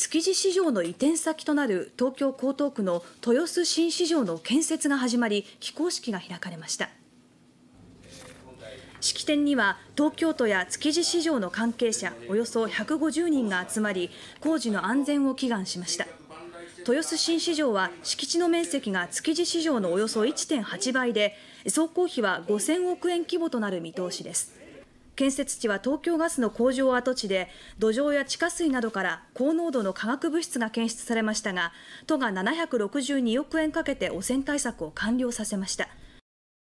築地市場の移転先となる東京江東区の豊洲新市場の建設が始まり起工式が開かれました式典には東京都や築地市場の関係者およそ150人が集まり工事の安全を祈願しました豊洲新市場は敷地の面積が築地市場のおよそ1.8倍で総工費は5000億円規模となる見通しです建設地は東京ガスの工場跡地で土壌や地下水などから高濃度の化学物質が検出されましたが都が762億円かけて汚染対策を完了させました。